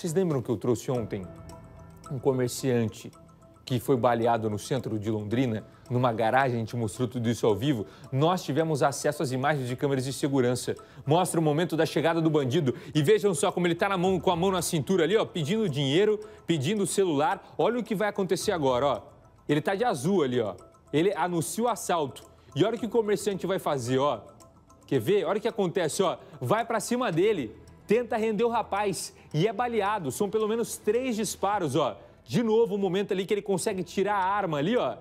Vocês lembram que eu trouxe ontem um comerciante que foi baleado no centro de Londrina, numa garagem, a gente mostrou tudo isso ao vivo, nós tivemos acesso às imagens de câmeras de segurança. Mostra o momento da chegada do bandido e vejam só como ele está na mão, com a mão na cintura ali, ó, pedindo dinheiro, pedindo celular. Olha o que vai acontecer agora, ó. Ele está de azul ali, ó. Ele anuncia o assalto. E olha o que o comerciante vai fazer, ó. Quer ver? Olha o que acontece, ó. Vai para cima dele tenta render o rapaz e é baleado. São pelo menos três disparos, ó. De novo, o um momento ali que ele consegue tirar a arma ali, ó.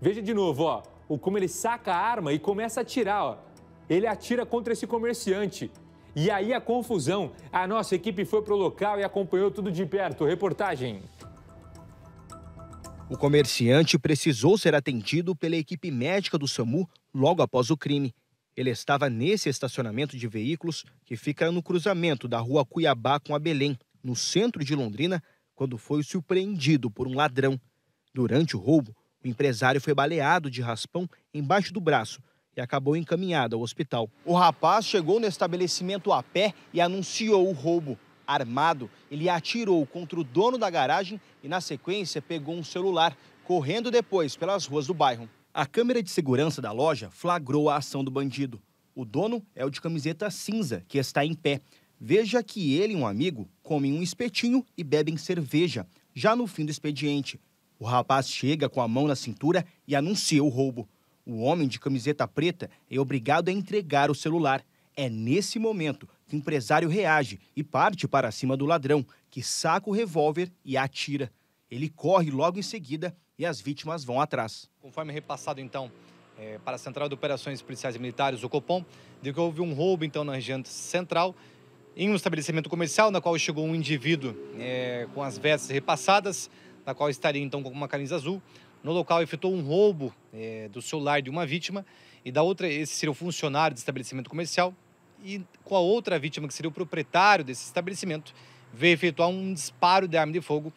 Veja de novo, ó. O, como ele saca a arma e começa a atirar, ó. Ele atira contra esse comerciante. E aí a confusão. A nossa equipe foi pro local e acompanhou tudo de perto. Reportagem. O comerciante precisou ser atendido pela equipe médica do SAMU logo após o crime ele estava nesse estacionamento de veículos que fica no cruzamento da rua Cuiabá com a Belém, no centro de Londrina, quando foi surpreendido por um ladrão. Durante o roubo, o empresário foi baleado de raspão embaixo do braço e acabou encaminhado ao hospital. O rapaz chegou no estabelecimento a pé e anunciou o roubo. Armado, ele atirou contra o dono da garagem e, na sequência, pegou um celular, correndo depois pelas ruas do bairro. A câmera de segurança da loja flagrou a ação do bandido. O dono é o de camiseta cinza, que está em pé. Veja que ele e um amigo comem um espetinho e bebem cerveja, já no fim do expediente. O rapaz chega com a mão na cintura e anuncia o roubo. O homem de camiseta preta é obrigado a entregar o celular. É nesse momento que o empresário reage e parte para cima do ladrão, que saca o revólver e atira. Ele corre logo em seguida e as vítimas vão atrás. Conforme é repassado, então, é, para a Central de Operações Policiais e Militares, o COPOM, de que houve um roubo, então, na região central, em um estabelecimento comercial, na qual chegou um indivíduo é, com as vestes repassadas, na qual estaria, então, com uma camisa azul. No local, efetuou um roubo é, do celular de uma vítima e da outra, esse seria o funcionário do estabelecimento comercial, e com a outra vítima, que seria o proprietário desse estabelecimento, veio efetuar um disparo de arma de fogo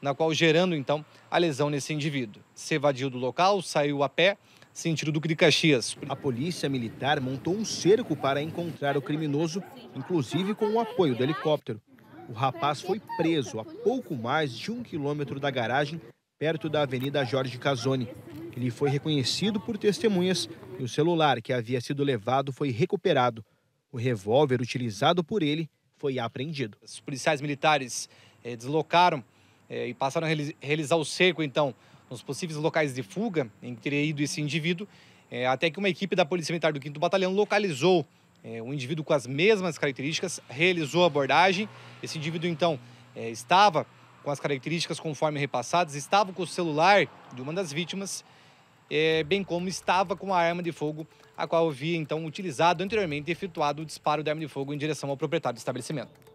na qual gerando então a lesão nesse indivíduo. Se evadiu do local, saiu a pé, sentido do de Caxias. A polícia militar montou um cerco para encontrar o criminoso, inclusive com o apoio do helicóptero. O rapaz foi preso a pouco mais de um quilômetro da garagem, perto da Avenida Jorge Casoni. Ele foi reconhecido por testemunhas e o celular que havia sido levado foi recuperado. O revólver utilizado por ele foi apreendido. Os policiais militares eh, deslocaram é, e passaram a realizar o cerco, então, nos possíveis locais de fuga em que teria ido esse indivíduo, é, até que uma equipe da Polícia Militar do 5 Batalhão localizou é, um indivíduo com as mesmas características, realizou a abordagem. Esse indivíduo, então, é, estava com as características conforme repassadas, estava com o celular de uma das vítimas, é, bem como estava com a arma de fogo, a qual havia, então, utilizado anteriormente e efetuado o disparo da arma de fogo em direção ao proprietário do estabelecimento.